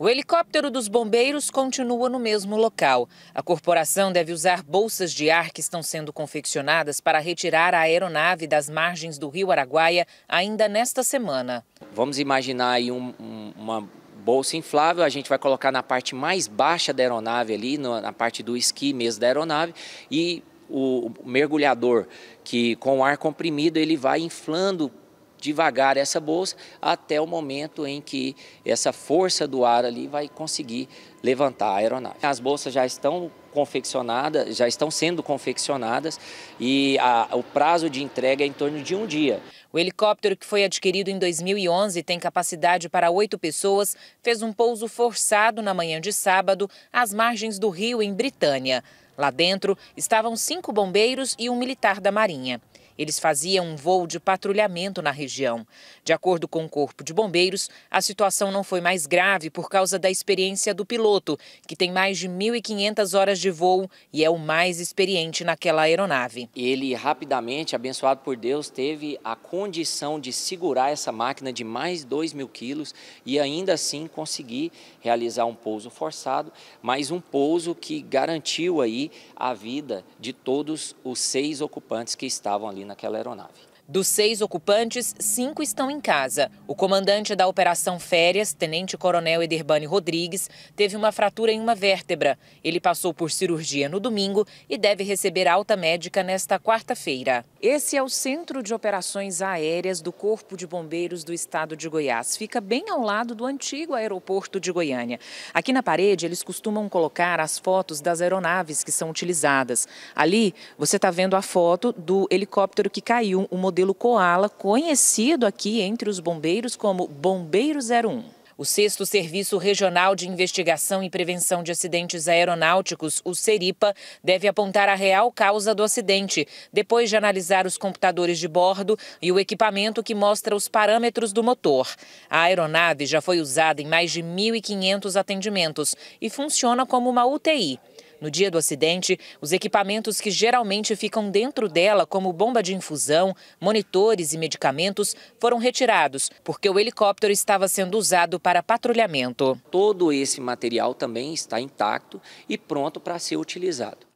O helicóptero dos bombeiros continua no mesmo local. A corporação deve usar bolsas de ar que estão sendo confeccionadas para retirar a aeronave das margens do rio Araguaia ainda nesta semana. Vamos imaginar aí um, uma bolsa inflável, a gente vai colocar na parte mais baixa da aeronave ali, na parte do esqui mesmo da aeronave, e o mergulhador que com o ar comprimido ele vai inflando devagar essa bolsa até o momento em que essa força do ar ali vai conseguir levantar a aeronave. As bolsas já estão confeccionadas, já estão sendo confeccionadas e a, o prazo de entrega é em torno de um dia. O helicóptero que foi adquirido em 2011 tem capacidade para oito pessoas, fez um pouso forçado na manhã de sábado às margens do rio em Britânia. Lá dentro estavam cinco bombeiros e um militar da Marinha. Eles faziam um voo de patrulhamento na região. De acordo com o Corpo de Bombeiros, a situação não foi mais grave por causa da experiência do piloto, que tem mais de 1.500 horas de voo e é o mais experiente naquela aeronave. Ele rapidamente, abençoado por Deus, teve a condição de segurar essa máquina de mais 2 mil quilos e ainda assim conseguir realizar um pouso forçado, mas um pouso que garantiu aí a vida de todos os seis ocupantes que estavam ali naquela aeronave. Dos seis ocupantes, cinco estão em casa. O comandante da Operação Férias, Tenente Coronel Ederbane Rodrigues, teve uma fratura em uma vértebra. Ele passou por cirurgia no domingo e deve receber alta médica nesta quarta-feira. Esse é o Centro de Operações Aéreas do Corpo de Bombeiros do Estado de Goiás. Fica bem ao lado do antigo aeroporto de Goiânia. Aqui na parede, eles costumam colocar as fotos das aeronaves que são utilizadas. Ali, você está vendo a foto do helicóptero que caiu, o modelo modelo Koala, conhecido aqui entre os bombeiros como Bombeiro 01. O sexto Serviço Regional de Investigação e Prevenção de Acidentes Aeronáuticos, o SERIPA, deve apontar a real causa do acidente, depois de analisar os computadores de bordo e o equipamento que mostra os parâmetros do motor. A aeronave já foi usada em mais de 1.500 atendimentos e funciona como uma UTI. No dia do acidente, os equipamentos que geralmente ficam dentro dela, como bomba de infusão, monitores e medicamentos, foram retirados, porque o helicóptero estava sendo usado para patrulhamento. Todo esse material também está intacto e pronto para ser utilizado.